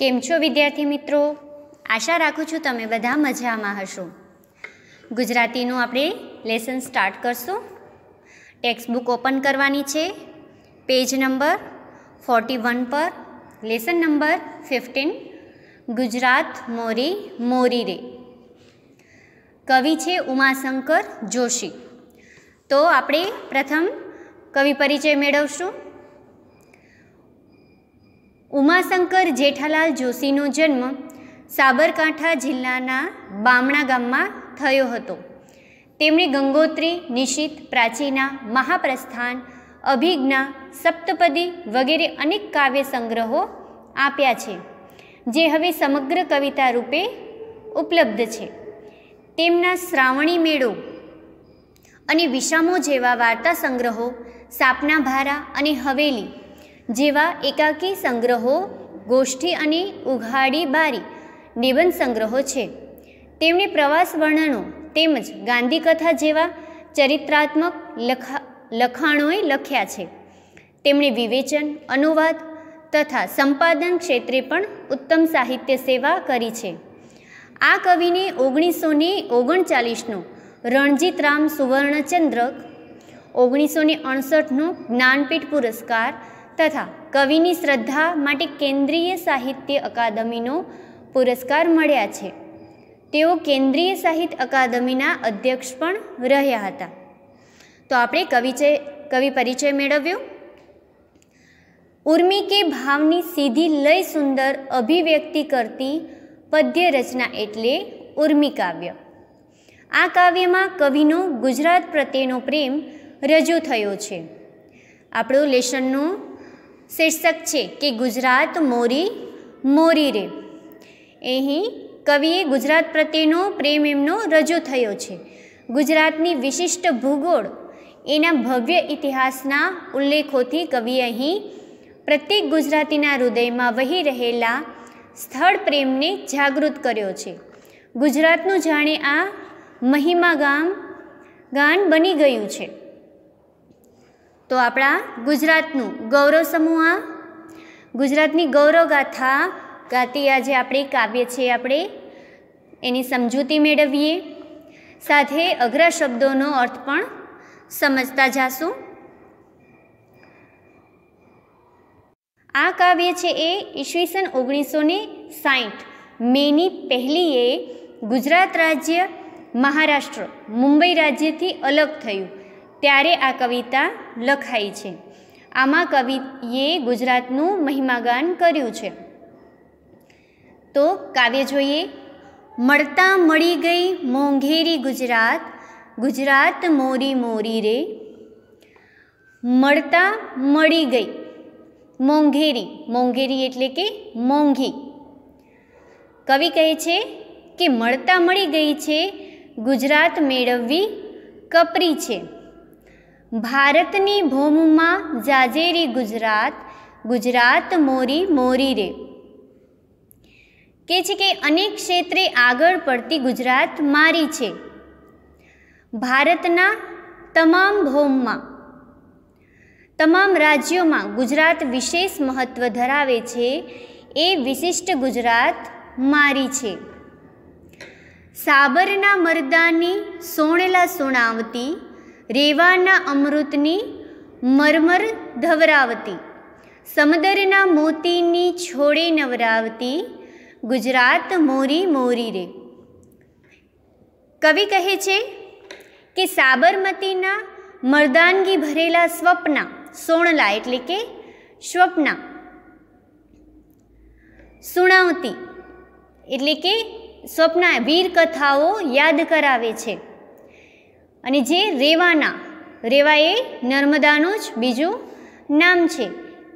કેમ છો વિદ્યાર્થી મિત્રો આશા રાખું છું તમે બધા મજામાં હશો ગુજરાતીનું આપણે લેસન સ્ટાર્ટ કરશું ટેક્સ્ટ બુક ઓપન કરવાની છે પેજ નંબર ફોર્ટી વન પર લેસન નંબર ફિફ્ટીન ગુજરાત મોરી મોરી રે કવિ છે ઉમાશંકર જોશી તો આપણે પ્રથમ કવિ પરિચય મેળવશું ઉમાશંકર જેઠાલાલ જોશીનો જન્મ સાબરકાંઠા જિલ્લાના બામણા ગામમાં થયો હતો તેમણે ગંગોત્રી નિશિત પ્રાચીના મહાપ્રસ્થાન અભિજ્ઞા સપ્તપદી વગેરે અનેક કાવ્ય સંગ્રહો આપ્યા છે જે હવે સમગ્ર કવિતા રૂપે ઉપલબ્ધ છે તેમના શ્રાવણી મેળો અને વિશામો જેવા વાર્તા સંગ્રહો સાપનાભારા અને હવેલી જેવા એકાકી સંગ્રહો ગોષ્ઠી અને ઉઘાડી બારી નિબંધ સંગ્રહો છે તેમણે પ્રવાસ વર્ણનો તેમજ ગાંધીકથા જેવા ચરિત્રાત્મક લખા લખાણોએ લખ્યા છે તેમણે વિવેચન અનુવાદ તથા સંપાદન ક્ષેત્રે પણ ઉત્તમ સાહિત્ય સેવા કરી છે આ કવિને ઓગણીસો ને ઓગણચાલીસનો રણજીતરામ સુવર્ણચંદ્રક ઓગણીસો ને અડસઠનો જ્ઞાનપીઠ પુરસ્કાર તથા કવિની શ્રદ્ધા માટે કેન્દ્રીય સાહિત્ય અકાદમીનો પુરસ્કાર મળ્યા છે તેઓ કેન્દ્રીય સાહિત્ય અકાદમીના અધ્યક્ષ પણ રહ્યા હતા તો આપણે કવિચય કવિ પરિચય મેળવ્યો ઉર્મી કે ભાવની સીધી લય સુંદર અભિવ્યક્તિ કરતી પદ્ય રચના એટલે ઉર્મી કાવ્ય આ કાવ્યમાં કવિનો ગુજરાત પ્રત્યેનો પ્રેમ રજૂ થયો છે આપણું લેશનનું શીર્ષક છે કે ગુજરાત મોરી મોરી રે અહીં કવિએ ગુજરાત પ્રત્યેનો પ્રેમ એમનો રજૂ થયો છે ગુજરાતની વિશિષ્ટ ભૂગોળ એના ભવ્ય ઇતિહાસના ઉલ્લેખોથી કવિએ અહીં પ્રત્યેક ગુજરાતીના હૃદયમાં વહી રહેલા સ્થળ પ્રેમને જાગૃત કર્યો છે ગુજરાતનું જાણે આ મહિમા ગામ ગાન બની ગયું છે તો આપણા ગુજરાતનું ગૌરવ સમૂહ આ ગુજરાતની ગૌરવગાથા ગાતી આજે આપણે કાવ્ય છે આપણે એની સમજૂતી મેળવીએ સાથે અઘરા શબ્દોનો અર્થ પણ સમજતા જાશું આ કાવ્ય છે એ ઈસવીસન ઓગણીસો ને સાઠ મેની પહેલીએ ગુજરાત રાજ્ય મહારાષ્ટ્ર મુંબઈ રાજ્યથી અલગ થયું ત્યારે આ કવિતા લખાઈ છે આમાં કવિએ ગુજરાતનું મહિમાગાન કર્યું છે તો કાવ્ય જોઈએ મળતા મળી ગઈ મોંઘેરી ગુજરાત ગુજરાત મોરી મોરી રે મળતા મળી ગઈ મોંઘેરી મોંઘેરી એટલે કે મોંઘી કવિ કહે છે કે મળતા મળી ગઈ છે ગુજરાત મેળવવી કપરી છે ભારતની ભોમમાં જાજેરી ગુજરાત ગુજરાત મોરી મોરી રે કે છે કે અનેક ક્ષેત્રે આગળ પડતી ગુજરાત મારી છે ભારતના તમામ ભૌમમાં તમામ રાજ્યોમાં ગુજરાત વિશેષ મહત્ત્વ ધરાવે છે એ વિશિષ્ટ ગુજરાત મારી છે સાબરના મરદાની સોણેલા સુણાવતી રેવાના અમૃતની મરમર ધવરાવતી સમદરના મોતીની છોડે નવરાવતી ગુજરાત મોરી મોરી રે કવિ કહે છે કે સાબરમતીના મર્દાનગી ભરેલા સ્વપ્ના સોણલા એટલે કે સ્વપ્ના સુણાવતી એટલે કે સ્વપ્ના વીર કથાઓ યાદ કરાવે છે અને જે રેવાના રેવા એ નર્મદાનું જ બીજું નામ છે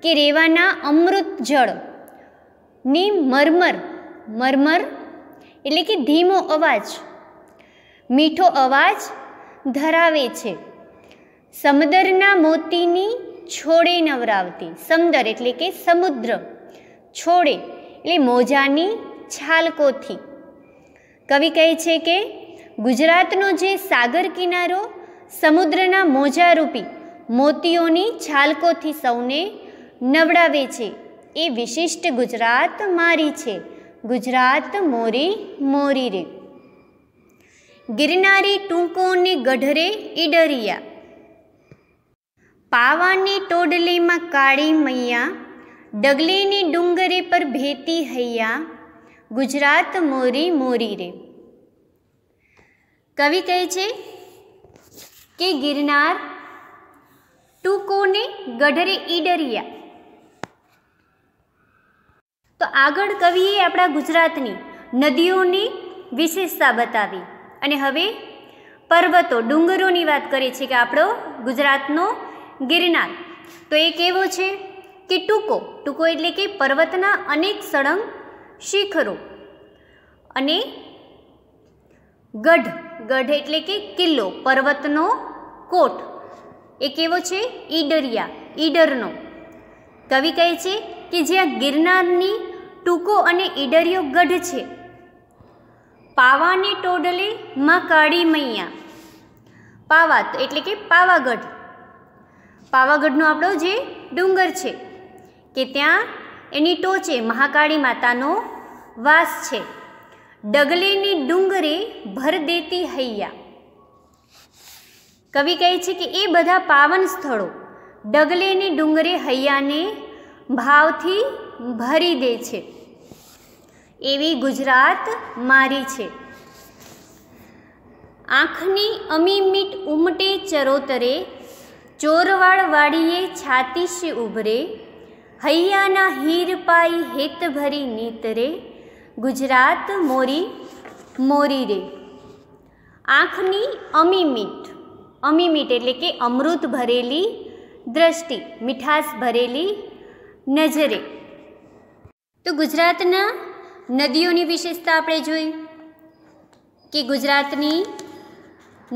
કે રેવાના અમૃત જળ ની મરમર મરમર એટલે કે ધીમો અવાજ મીઠો અવાજ ધરાવે છે સમદરના મોતીની છોડે નવરાવતી સમદર એટલે કે સમુદ્ર છોડે એટલે મોજાની છાલકોથી કવિ કહે છે કે ગુજરાતનો જે સાગર કિનારો સમુદ્રના મોજારૂપી મોતીઓની છાલકોથી સૌને નવડાવે છે એ વિશિષ્ટ ગુજરાત મારી છે ગુજરાત મોરી મોરી રે ગિરનારી ટૂંકો ગઢરે ઈડરિયા પાવાની ટોડલીમાં કાળી મૈયા ડગલીની ડુંગરી પર ભેતી હૈયા ગુજરાત મોરી મોરી રે કવિ કહે છે કે ગિરનાર ટૂંકોને ગઢરે ઈડરિયા તો આગળ કવિએ આપણા ગુજરાતની નદીઓની વિશેષતા બતાવી અને હવે પર્વતો ડુંગરોની વાત કરે છે કે આપણો ગુજરાતનો ગિરનાર તો એ કેવો છે કે ટૂંકો ટૂંકો એટલે કે પર્વતના અનેક સળંગ શિખરો અને ગઢ ગઢ એટલે કે કિલ્લો પર્વતનો કોટ એ કેવો છે ઈડરિયા ઈડરનો કવિ કહે છે કે જ્યાં ગિરનારની ટૂંકો અને ઈડરિયો ગઢ છે પાવાને ટોડલે માં કાળી મૈયા પાવા એટલે કે પાવાગઢ પાવાગઢનો આપણો જે ડુંગર છે કે ત્યાં એની ટોચે મહાકાળી માતાનો વાસ છે ડગલેની ડુંગરે ભર દેતી હૈયા કવિ કહે છે કે એ બધા પાવન સ્થળો ડગલેની ડુંગરે હૈયાને ભાવથી ભરી દે છે એવી ગુજરાત મારી છે આંખની અમીમિત ઉમટે ચરોતરે ચોરવાળ વાળીએ છાતીશ ઉભરે હૈયાના હીર પાઈ હેત ભરી નીતરે ગુજરાત મોરી મોરી રે આંખની અમીમીટ અમીમીટ એટલે કે અમૃત ભરેલી દ્રષ્ટિ મીઠાશ ભરેલી નજરે તો ગુજરાતના નદીઓની વિશેષતા આપણે જોઈ કે ગુજરાતની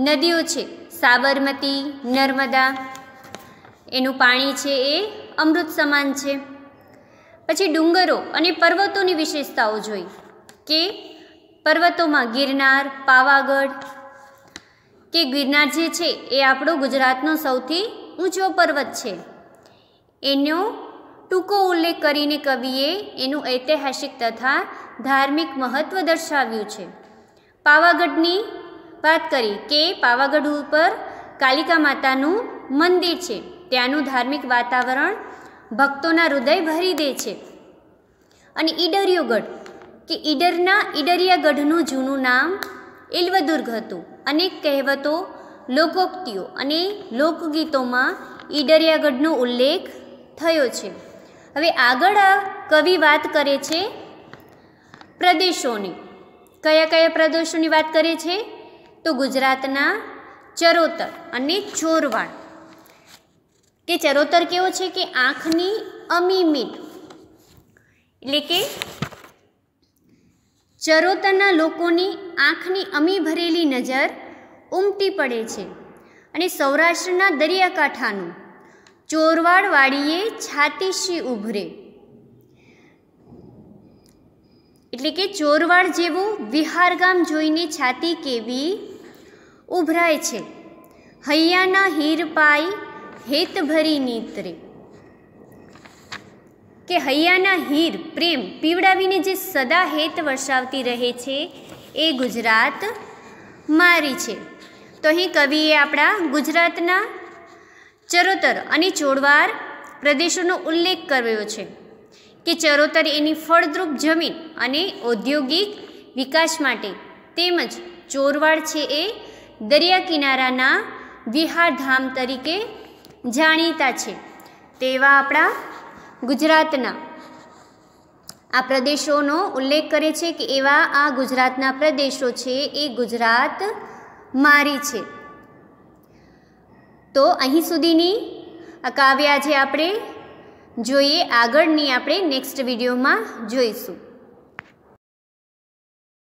નદીઓ છે સાબરમતી નર્મદા એનું પાણી છે એ અમૃત સમાન છે પછી ડુંગરો અને પર્વતોની વિશેષતાઓ જોઈ કે પર્વતોમાં ગિરનાર પાવાગઢ કે ગિરનાર જે છે એ આપણો ગુજરાતનો સૌથી ઊંચો પર્વત છે એનો ટૂંકો ઉલ્લેખ કરીને કવિએ એનું ઐતિહાસિક તથા ધાર્મિક મહત્ત્વ દર્શાવ્યું છે પાવાગઢની વાત કરી કે પાવાગઢ ઉપર કાલિકા માતાનું મંદિર છે ત્યાંનું ધાર્મિક વાતાવરણ ભક્તોના હૃદય ભરી દે છે અને ઈડરિયો કે ઈડરના ઈડરિયાગઢનું જૂનું નામ એલ્વદુર્ગ હતું અનેક કહેવતો લોકોક્તિઓ અને લોકગીતોમાં ઈડરિયાગઢનો ઉલ્લેખ થયો છે હવે આગળ આ કવિ વાત કરે છે પ્રદેશોની કયા કયા પ્રદેશોની વાત કરે છે તો ગુજરાતના ચરોતર અને ચોરવાડ કે ચરોતર કેવો છે કે આંખની અમિમિત એટલે કે ચરોતરના લોકોની આંખની અમી ભરેલી નજર ઉમટી પડે છે અને સૌરાષ્ટ્રના દરિયાકાંઠાનું ચોરવાડ વાડીએ છાતીશી ઉભરે એટલે કે ચોરવાડ જેવું વિહાર ગામ જોઈને છાતી કેવી ઉભરાય છે હૈયાના હીરપાઈ હેતભરી નીતરે કે હૈયાના હીર પ્રેમ પીવડાવીને જે સદા હેત વર્ષાવતી રહે છે એ ગુજરાત મારી છે તો અહીં કવિએ આપણા ગુજરાતના ચરોતર અને ચોળવાર પ્રદેશોનો ઉલ્લેખ કર્યો છે કે ચરોતર એની ફળદ્રુપ જમીન અને ઔદ્યોગિક વિકાસ માટે તેમજ ચોરવાડ છે એ દરિયા કિનારાના વિહારધામ તરીકે જાણીતા છે તેવા આપણા ગુજરાતના આ પ્રદેશોનો ઉલ્લેખ કરે છે કે એવા આ ગુજરાતના પ્રદેશો છે એ ગુજરાત મારી છે તો અહીં સુધીની આ કાવ્ય આજે આપણે જોઈએ આગળની આપણે નેક્સ્ટ વિડીયોમાં જોઈશું